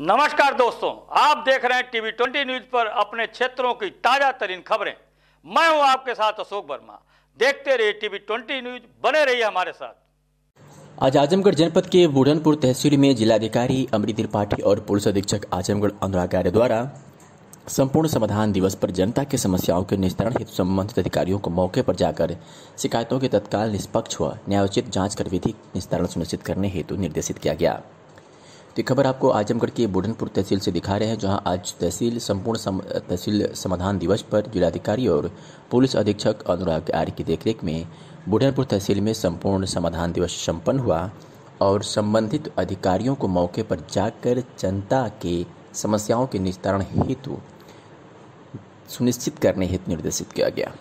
नमस्कार दोस्तों आप देख रहे हैं टीवी ट्वेंटी न्यूज पर अपने क्षेत्रों की ताजा तरीन खबरें मैं हूं आपके साथ अशोक वर्मा देखते रहिए टीवी ट्वेंटी न्यूज बने रहिए हमारे साथ आज आजमगढ़ जनपद के बुढ़नपुर तहसील में जिलाधिकारी अमृत त्रिपाठी और पुलिस अधीक्षक आजमगढ़ अनुराग द्वारा संपूर्ण समाधान दिवस पर जनता के समस्याओं के निस्तारण हेतु संबंधित अधिकारियों को मौके पर जाकर शिकायतों के तत्काल निष्पक्ष व न्यायोचित जांच कर विधिक निस्तारण सुनिश्चित करने हेतु निर्देशित किया गया तो खबर आपको आजमगढ़ के बुढ़नपुर तहसील से दिखा रहे हैं जहां आज तहसील संपूर्ण सम, तहसील समाधान दिवस पर जिलाधिकारी और पुलिस अधीक्षक अनुराग आर्य की देखरेख में बुढ़नपुर तहसील में संपूर्ण समाधान दिवस सम्पन्न हुआ और संबंधित अधिकारियों को मौके पर जाकर जनता के समस्याओं के निस्तारण हेतु सुनिश्चित करने हेतु निर्देशित किया गया